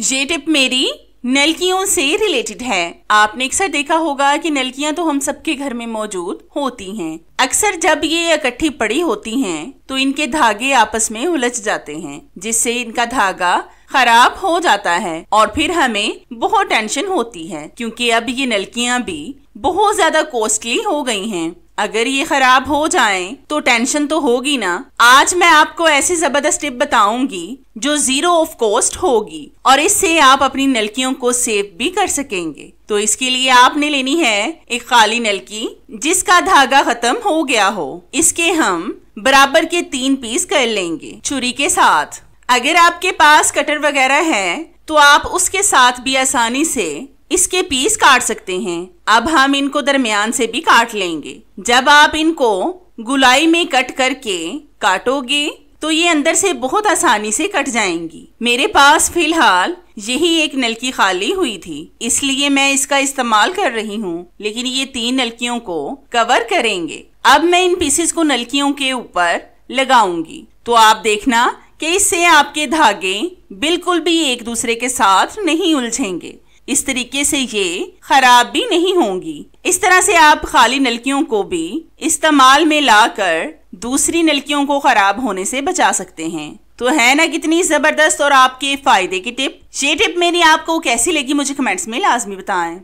ये टिप मेरी नलकियों से रिलेटेड है आपने अक्सर देखा होगा कि नलकियां तो हम सबके घर में मौजूद होती हैं। अक्सर जब ये इकट्ठी पड़ी होती हैं, तो इनके धागे आपस में उलझ जाते हैं जिससे इनका धागा खराब हो जाता है और फिर हमें बहुत टेंशन होती है क्योंकि अब ये नलकियां भी बहुत ज्यादा कॉस्टली हो गई हैं अगर ये खराब हो जाए तो टेंशन तो होगी ना आज मैं आपको ऐसी जबरदस्त टिप बताऊंगी जो जीरो ऑफ कॉस्ट होगी और इससे आप अपनी नलकियों को सेव भी कर सकेंगे तो इसके लिए आपने लेनी है एक खाली नलकी जिसका धागा खत्म हो गया हो इसके हम बराबर के तीन पीस कर लेंगे छुरी के साथ अगर आपके पास कटर वगैरह है तो आप उसके साथ भी आसानी से इसके पीस काट सकते हैं अब हम इनको दरमियान से भी काट लेंगे जब आप इनको गुलाई में कट करके काटोगे तो ये अंदर से बहुत आसानी से कट जाएंगी मेरे पास फिलहाल यही एक नलकी खाली हुई थी इसलिए मैं इसका इस्तेमाल कर रही हूँ लेकिन ये तीन नलकियों को कवर करेंगे अब मैं इन पीसेस को नलकियों के ऊपर लगाऊंगी तो आप देखना कि इससे आपके धागे बिल्कुल भी एक दूसरे के साथ नहीं उलझेंगे इस तरीके से ये खराब भी नहीं होंगी इस तरह से आप खाली नलकियों को भी इस्तेमाल में लाकर दूसरी नलकियों को खराब होने से बचा सकते हैं तो है ना कितनी जबरदस्त और आपके फायदे की टिप ये टिप मेरी आपको कैसी लगी मुझे कमेंट्स में लाजमी बताएं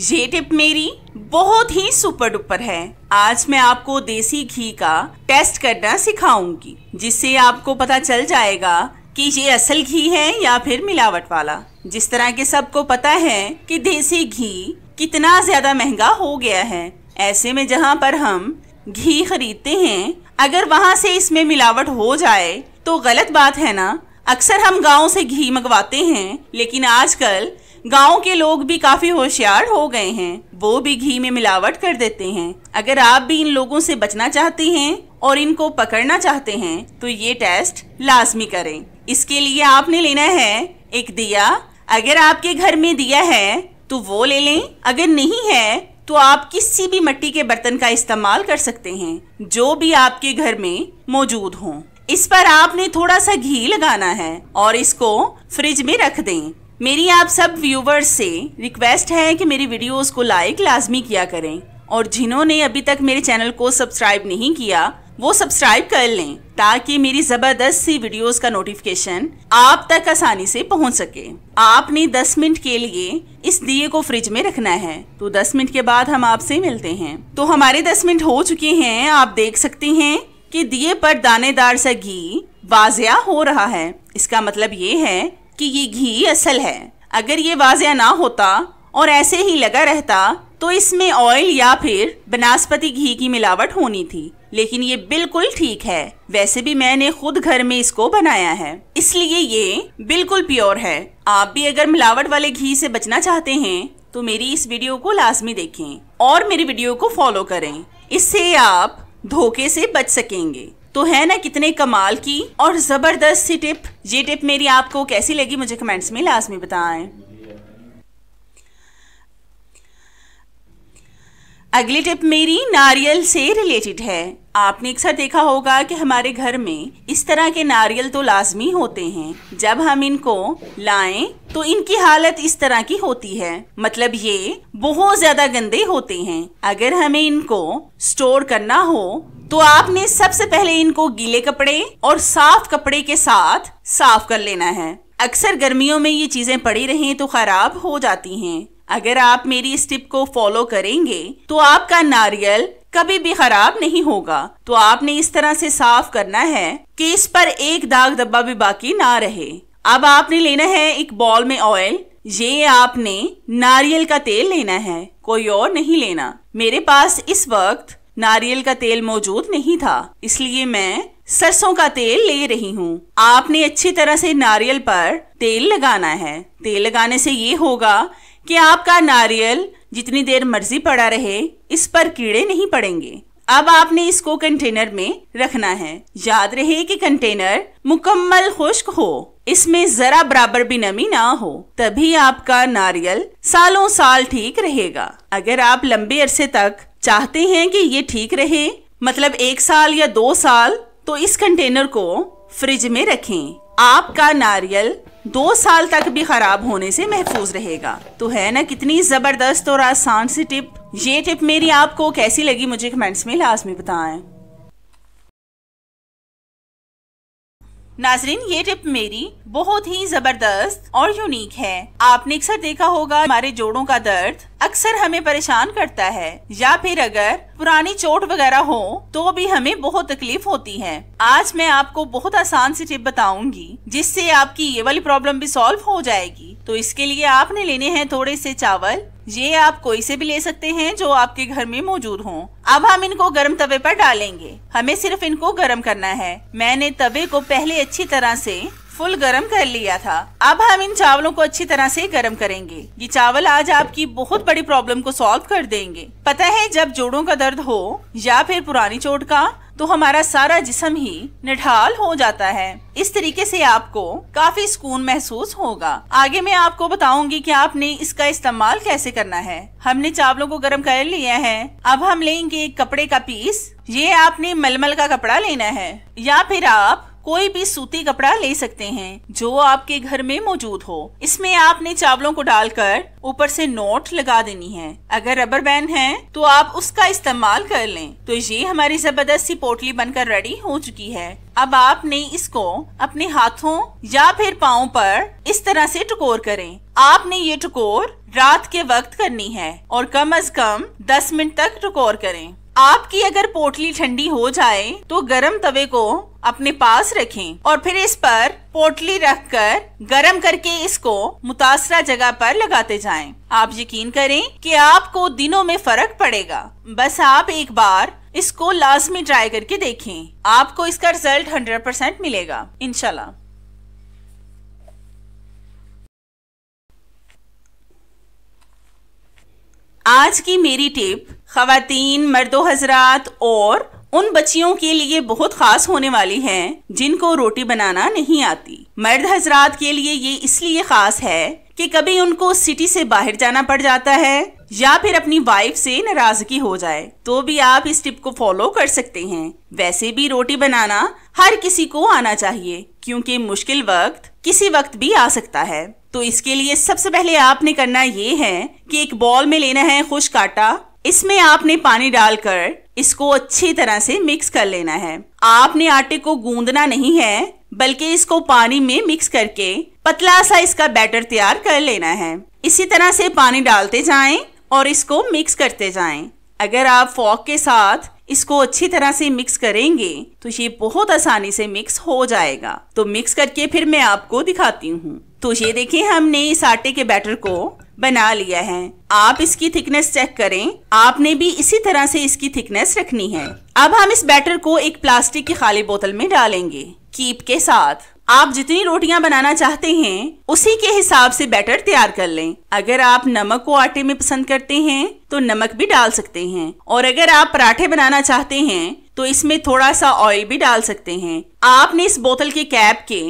ये टिप मेरी बहुत ही सुपर डुपर है आज मैं आपको देसी घी का टेस्ट करना सिखाऊंगी जिससे आपको पता चल जाएगा कि ये असल घी है या फिर मिलावट वाला जिस तरह के सबको पता है कि देसी घी कितना ज़्यादा महंगा हो गया है ऐसे में जहाँ पर हम घी खरीदते हैं अगर वहाँ से इसमें मिलावट हो जाए तो गलत बात है ना अक्सर हम गाँव से घी मंगवाते हैं लेकिन आजकल गाँव के लोग भी काफी होशियार हो गए हैं वो भी घी में मिलावट कर देते हैं अगर आप भी इन लोगों से बचना चाहते हैं और इनको पकड़ना चाहते हैं तो ये टेस्ट लाजमी करें इसके लिए आपने लेना है एक दिया अगर आपके घर में दिया है तो वो ले लें अगर नहीं है तो आप किसी भी मिट्टी के बर्तन का इस्तेमाल कर सकते हैं जो भी आपके घर में मौजूद हो इस पर आपने थोड़ा सा घी लगाना है और इसको फ्रिज में रख दें मेरी आप सब व्यूवर्स से रिक्वेस्ट है कि मेरी वीडियोस को लाइक लाजमी किया करें और जिन्होंने अभी तक मेरे चैनल को सब्सक्राइब नहीं किया वो सब्सक्राइब कर लें ताकि मेरी जबरदस्त सी वीडियोस का नोटिफिकेशन आप तक आसानी से पहुंच सके आपने 10 मिनट के लिए इस दिए को फ्रिज में रखना है तो 10 मिनट के बाद हम आपसे मिलते हैं तो हमारे 10 मिनट हो चुके हैं आप देख सकते हैं कि दिए पर दानेदार सा घी वाजिया हो रहा है इसका मतलब ये है कि ये घी असल है अगर ये वाजिया ना होता और ऐसे ही लगा रहता तो इसमें ऑयल या फिर बनस्पति घी की मिलावट होनी थी लेकिन ये बिल्कुल ठीक है वैसे भी मैंने खुद घर में इसको बनाया है इसलिए ये बिल्कुल प्योर है आप भी अगर मिलावट वाले घी से बचना चाहते हैं तो मेरी इस वीडियो को लाजमी देखें और मेरी वीडियो को फॉलो करें इससे आप धोखे से बच सकेंगे तो है ना कितने कमाल की और जबरदस्त सी टिप ये टिप मेरी आपको कैसी लगी मुझे कमेंट्स में लाजमी बताएं अगली टिप मेरी नारियल से रिलेटेड है आपने अक्सर देखा होगा कि हमारे घर में इस तरह के नारियल तो लाजमी होते हैं जब हम इनको लाएं तो इनकी हालत इस तरह की होती है मतलब ये बहुत ज्यादा गंदे होते हैं अगर हमें इनको स्टोर करना हो तो आपने सबसे पहले इनको गीले कपड़े और साफ कपड़े के साथ साफ कर लेना है अक्सर गर्मियों में ये चीजें पड़ी रहें तो खराब हो जाती हैं अगर आप मेरी इस टिप को फॉलो करेंगे तो आपका नारियल कभी भी खराब नहीं होगा तो आपने इस तरह से साफ करना है कि इस पर एक दाग धब्बा भी बाकी ना रहे अब आपने लेना है एक बॉल में ऑयल ये आपने नारियल का तेल लेना है कोई और नहीं लेना मेरे पास इस वक्त नारियल का तेल मौजूद नहीं था इसलिए मैं सरसों का तेल ले रही हूँ आपने अच्छी तरह से नारियल पर तेल लगाना है तेल लगाने से ये होगा कि आपका नारियल जितनी देर मर्जी पड़ा रहे इस पर कीड़े नहीं पड़ेंगे अब आपने इसको कंटेनर में रखना है याद रहे कि कंटेनर मुकम्मल खुश्क हो इसमें जरा बराबर भी नमी ना हो तभी आपका नारियल सालों साल ठीक रहेगा अगर आप लंबे अरसे तक चाहते हैं कि ये ठीक रहे मतलब एक साल या दो साल तो इस कंटेनर को फ्रिज में रखें आपका नारियल दो साल तक भी ख़राब होने से महफूज रहेगा तो है ना कितनी ज़बरदस्त और आसान सी टिप ये टिप मेरी आपको कैसी लगी मुझे कमेंट्स में लाजमी बताएं नाजरीन ये टिप मेरी बहुत ही जबरदस्त और यूनिक है आपने अक्सर देखा होगा हमारे जोड़ों का दर्द अक्सर हमें परेशान करता है या फिर अगर पुरानी चोट वगैरह हो तो भी हमें बहुत तकलीफ होती है आज मैं आपको बहुत आसान सी टिप बताऊंगी जिससे आपकी ये वाली प्रॉब्लम भी सॉल्व हो जाएगी तो इसके लिए आपने लेने हैं थोड़े से चावल ये आप कोई से भी ले सकते हैं जो आपके घर में मौजूद हो अब हम इनको गर्म तवे पर डालेंगे हमें सिर्फ इनको गर्म करना है मैंने तवे को पहले अच्छी तरह से फुल गरम कर लिया था अब हम इन चावलों को अच्छी तरह से गरम करेंगे ये चावल आज आपकी बहुत बड़ी प्रॉब्लम को सॉल्व कर देंगे पता है जब जोड़ों का दर्द हो या फिर पुरानी चोट का तो हमारा सारा जिसम ही निढाल हो जाता है इस तरीके से आपको काफी सुकून महसूस होगा आगे मैं आपको बताऊंगी कि आपने इसका इस्तेमाल कैसे करना है हमने चावलों को गर्म कर लिया है अब हम लेंगे एक कपड़े का पीस ये आपने मलमल का कपड़ा लेना है या फिर आप कोई भी सूती कपड़ा ले सकते हैं जो आपके घर में मौजूद हो इसमें आपने चावलों को डालकर ऊपर से नोट लगा देनी है अगर रबर बैंड है तो आप उसका इस्तेमाल कर लें तो ये हमारी जबरदस्त सी पोटली बनकर रेडी हो चुकी है अब आपने इसको अपने हाथों या फिर पाओ पर इस तरह से टकोर करें आपने ये टकोर रात के वक्त करनी है और कम अज कम दस मिनट तक टकोर करें आपकी अगर पोटली ठंडी हो जाए तो गरम तवे को अपने पास रखें और फिर इस पर पोटली रखकर गरम करके इसको मुतासरा जगह पर लगाते जाएं। आप यकीन करें कि आपको दिनों में फर्क पड़ेगा बस आप एक बार इसको लाजमी ट्राई करके देखें आपको इसका रिजल्ट 100% मिलेगा इनशाला आज की मेरी टिप खातन मर्दो हजरात और उन बच्चियों के लिए बहुत खास होने वाली है जिनको रोटी बनाना नहीं आती मर्द हजरात के लिए ये इसलिए खास है कि कभी उनको सिटी से बाहर जाना पड़ जाता है या फिर अपनी वाइफ से नाराजगी हो जाए तो भी आप इस टिप को फॉलो कर सकते हैं वैसे भी रोटी बनाना हर किसी को आना चाहिए क्योंकि मुश्किल वक्त किसी वक्त भी आ सकता है तो इसके लिए सबसे पहले आपने करना ये है कि एक बॉल में लेना है खुश काटा इसमें आपने पानी डालकर इसको अच्छी तरह से मिक्स कर लेना है आपने आटे को गूंदना नहीं है बल्कि इसको पानी में मिक्स करके पतला सा इसका बैटर तैयार कर लेना है इसी तरह से पानी डालते जाएं और इसको मिक्स करते जाएं। अगर आप फॉक के साथ इसको अच्छी तरह से मिक्स करेंगे तो ये बहुत आसानी से मिक्स हो जाएगा तो मिक्स करके फिर मैं आपको दिखाती हूँ तो ये देखिए हमने इस आटे के बैटर को बना लिया है आप इसकी थिकनेस चेक करें आपने भी इसी तरह से इसकी थिकनेस रखनी है अब हम इस बैटर को एक प्लास्टिक की खाली बोतल में डालेंगे कीप के साथ आप जितनी रोटियां बनाना चाहते हैं उसी के हिसाब से बैटर तैयार कर लें अगर आप नमक को आटे में पसंद करते हैं तो नमक भी डाल सकते हैं और अगर आप पराठे बनाना चाहते हैं तो इसमें थोड़ा सा ऑयल भी डाल सकते हैं आपने इस बोतल के कैप के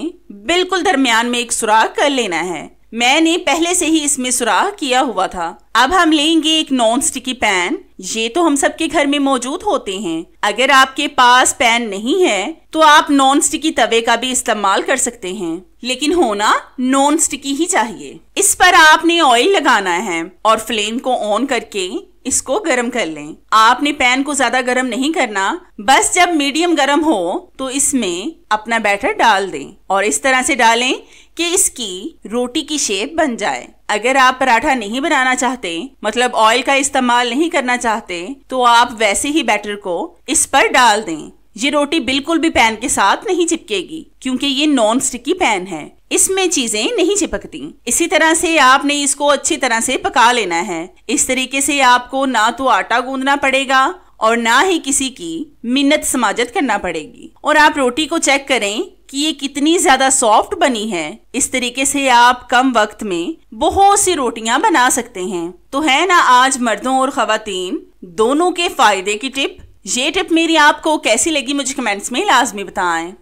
बिल्कुल दरमियान में एक सुराख कर लेना है मैंने पहले से ही इसमें सुराख किया हुआ था अब हम लेंगे एक नॉन स्टिकी पैन ये तो हम सबके घर में मौजूद होते हैं अगर आपके पास पैन नहीं है तो आप नॉन स्टिकी तवे का भी इस्तेमाल कर सकते हैं लेकिन होना नॉन स्टिकी ही चाहिए इस पर आपने ऑयल लगाना है और फ्लेम को ऑन करके इसको गरम कर लें आपने पैन को ज्यादा गरम नहीं करना बस जब मीडियम गरम हो तो इसमें अपना बैटर डाल दें और इस तरह से डालें कि इसकी रोटी की शेप बन जाए अगर आप पराठा नहीं बनाना चाहते मतलब ऑयल का इस्तेमाल नहीं करना चाहते तो आप वैसे ही बैटर को इस पर डाल दें ये रोटी बिल्कुल भी पैन के साथ नहीं चिपकेगी क्योंकि ये नॉन स्टिकी पैन है इसमें चीजें नहीं चिपकती इसी तरह से आपने इसको अच्छी तरह से पका लेना है इस तरीके से आपको ना तो आटा गूंदना पड़ेगा और ना ही किसी की मिन्नत समाजत करना पड़ेगी और आप रोटी को चेक करें कि ये कितनी ज्यादा सॉफ्ट बनी है इस तरीके से आप कम वक्त में बहुत सी रोटियां बना सकते हैं तो है ना आज मर्दों और खातन दोनों के फायदे की टिप ये टिप मेरी आपको कैसी लगी मुझे कमेंट्स में लाजमी बताएं